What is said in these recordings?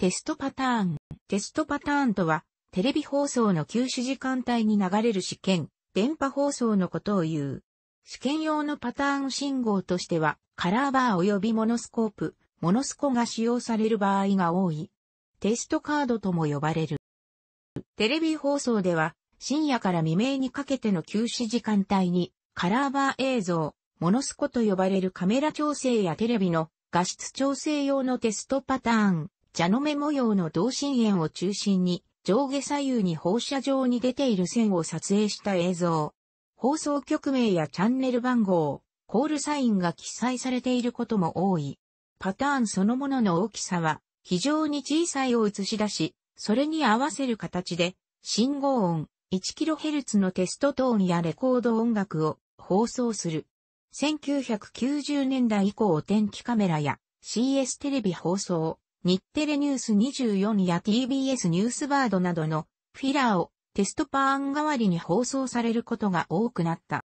テストパターン。テストパターンとは、テレビ放送の休止時間帯に流れる試験、電波放送のことを言う。試験用のパターン信号としては、カラーバー及びモノスコープ、モノスコが使用される場合が多い。テストカードとも呼ばれる。テレビ放送では、深夜から未明にかけての休止時間帯に、カラーバー映像、モノスコと呼ばれるカメラ調整やテレビの画質調整用のテストパターン、蛇の目模様の同心円を中心に、上下左右に放射状に出ている線を撮影した映像。放送局名やチャンネル番号、コールサインが記載されていることも多い。パターンそのものの大きさは、非常に小さいを映し出し、それに合わせる形で、信号音、1kHz のテストトーンやレコード音楽を放送する。1990年代以降天気カメラや CS テレビ放送、日テレニュース24や TBS ニュースバードなどのフィラーをテストパーン代わりに放送されることが多くなった。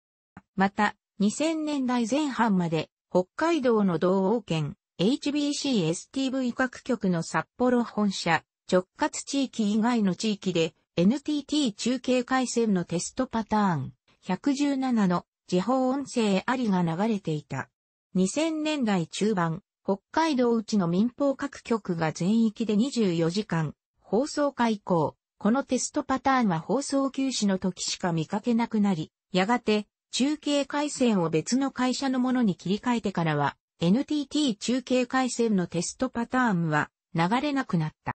また、2000年代前半まで北海道の道央圏 HBCSTV 各局の札幌本社直轄地域以外の地域で NTT 中継回線のテストパターン117の地方音声ありが流れていた。2000年代中盤、北海道内の民放各局が全域で24時間、放送開講。このテストパターンは放送休止の時しか見かけなくなり、やがて中継回線を別の会社のものに切り替えてからは、NTT 中継回線のテストパターンは流れなくなった。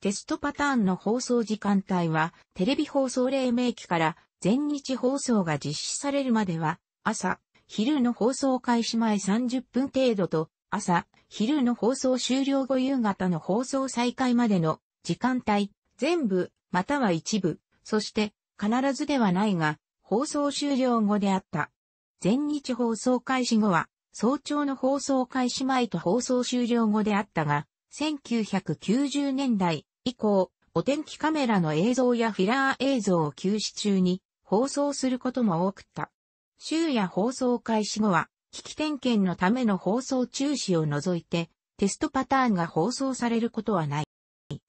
テストパターンの放送時間帯は、テレビ放送黎明期から全日放送が実施されるまでは、朝、昼の放送開始前30分程度と、朝、昼の放送終了後夕方の放送再開までの時間帯、全部、または一部、そして必ずではないが、放送終了後であった。全日放送開始後は、早朝の放送開始前と放送終了後であったが、1990年代以降、お天気カメラの映像やフィラー映像を休止中に放送することも多くった。週や放送開始後は、機点検のための放送中止を除いて、テストパターンが放送されることはない。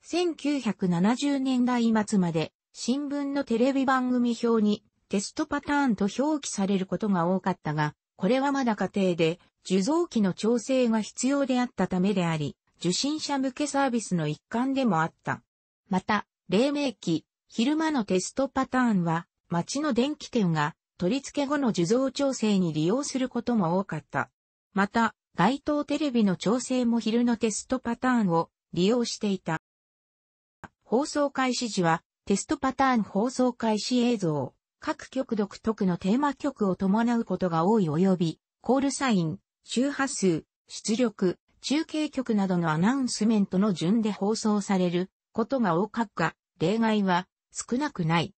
1970年代末まで、新聞のテレビ番組表にテストパターンと表記されることが多かったが、これはまだ過程で受像機の調整が必要であったためであり、受信者向けサービスの一環でもあった。また、黎明期、昼間のテストパターンは、街の電気店が取り付け後の受像調整に利用することも多かった。また、街頭テレビの調整も昼のテストパターンを利用していた。放送開始時は、テストパターン放送開始映像、各局独特のテーマ曲を伴うことが多い及び、コールサイン、周波数、出力、中継局などのアナウンスメントの順で放送されることが多かった例外は少なくない。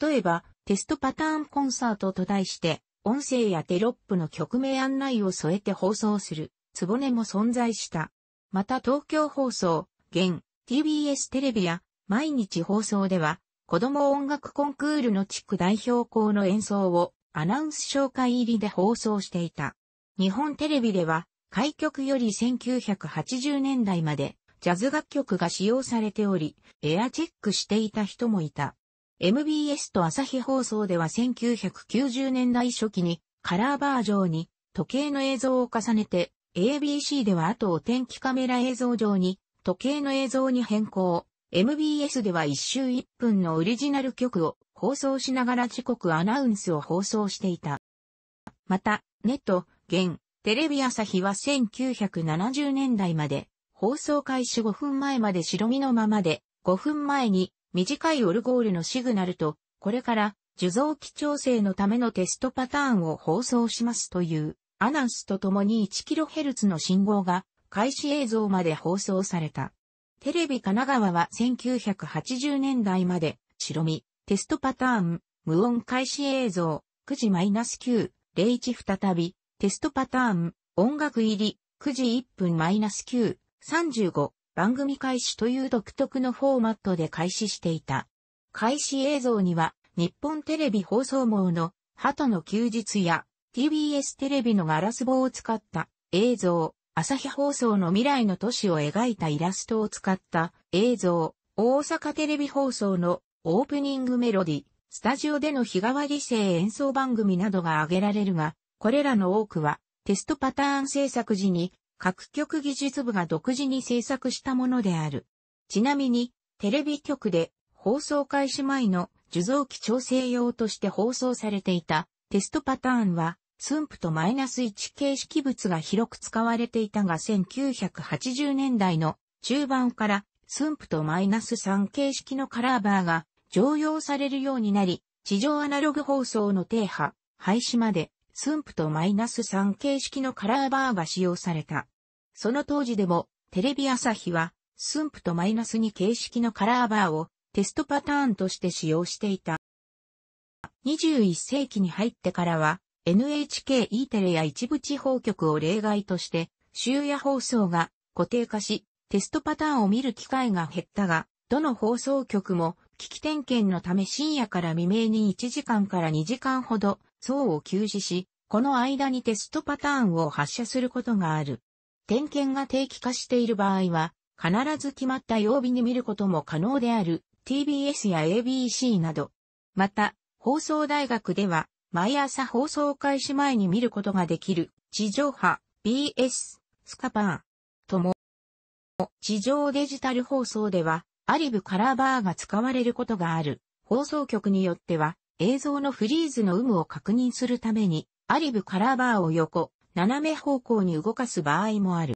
例えば、テストパターンコンサートと題して、音声やテロップの曲名案内を添えて放送する、つぼねも存在した。また東京放送、現、TBS テレビや、毎日放送では、子供音楽コンクールの地区代表校の演奏を、アナウンス紹介入りで放送していた。日本テレビでは、開局より1980年代まで、ジャズ楽曲が使用されており、エアチェックしていた人もいた。MBS と朝日放送では1990年代初期にカラーバージョンに時計の映像を重ねて ABC では後を天気カメラ映像上に時計の映像に変更。MBS では一周一分のオリジナル曲を放送しながら時刻アナウンスを放送していた。また、ネット、現、テレビ朝日は1970年代まで放送開始5分前まで白身のままで5分前に短いオルゴールのシグナルと、これから受像機調整のためのテストパターンを放送しますというアナウンスとともに 1kHz の信号が開始映像まで放送された。テレビ神奈川は1980年代まで白身、テストパターン、無音開始映像、9時 -9、01再び、テストパターン、音楽入り、9時1分 -9、35、番組開始という独特のフォーマットで開始していた。開始映像には、日本テレビ放送網の、鳩の休日や、TBS テレビのガラス棒を使った映像、朝日放送の未来の都市を描いたイラストを使った映像、大阪テレビ放送のオープニングメロディ、スタジオでの日替わり制演奏番組などが挙げられるが、これらの多くはテストパターン制作時に各局技術部が独自に制作したものである。ちなみに、テレビ局で放送開始前の受像機調整用として放送されていたテストパターンは、ンプとマイナス1形式物が広く使われていたが1980年代の中盤からンプとマイナス3形式のカラーバーが常用されるようになり、地上アナログ放送の停波、廃止までスンプとマイナス3形式のカラーバーが使用された。その当時でも、テレビ朝日は、スンプとマイナス2形式のカラーバーをテストパターンとして使用していた。21世紀に入ってからは、NHKE テレや一部地方局を例外として、終夜放送が固定化し、テストパターンを見る機会が減ったが、どの放送局も、危機点検のため深夜から未明に1時間から2時間ほど層を休止し、この間にテストパターンを発射することがある。点検が定期化している場合は、必ず決まった曜日に見ることも可能である TBS や ABC など。また、放送大学では、毎朝放送開始前に見ることができる地上波、BS、スカパー、とも、地上デジタル放送では、アリブカラーバーが使われることがある。放送局によっては、映像のフリーズの有無を確認するために、アリブカラーバーを横、斜め方向に動かす場合もある。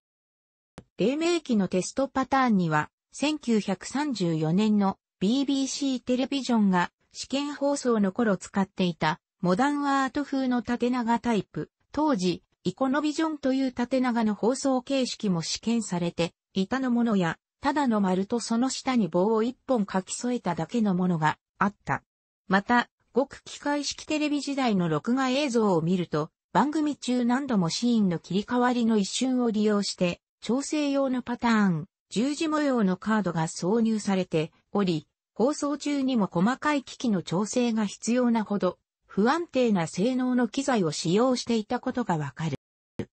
黎明期のテストパターンには、1934年の BBC テレビジョンが試験放送の頃使っていたモダンアート風の縦長タイプ、当時、イコノビジョンという縦長の放送形式も試験されて板のものや、ただの丸とその下に棒を一本書き添えただけのものがあった。また、極機械式テレビ時代の録画映像を見ると、番組中何度もシーンの切り替わりの一瞬を利用して、調整用のパターン、十字模様のカードが挿入されており、放送中にも細かい機器の調整が必要なほど、不安定な性能の機材を使用していたことがわかる。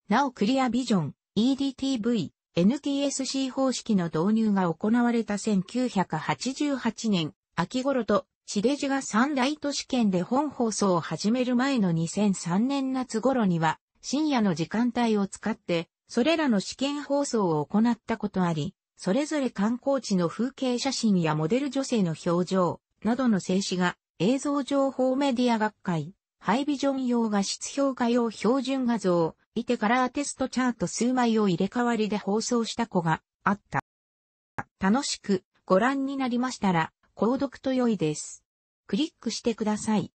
なおクリアビジョン、EDTV、NTSC 方式の導入が行われた1988年秋頃と地デジが三大都市圏で本放送を始める前の2003年夏頃には、深夜の時間帯を使って、それらの試験放送を行ったことあり、それぞれ観光地の風景写真やモデル女性の表情などの静止画、映像情報メディア学会、ハイビジョン用画質評価用標準画像、いてカラーテストチャート数枚を入れ替わりで放送した子があった。楽しくご覧になりましたら、購読と良いです。クリックしてください。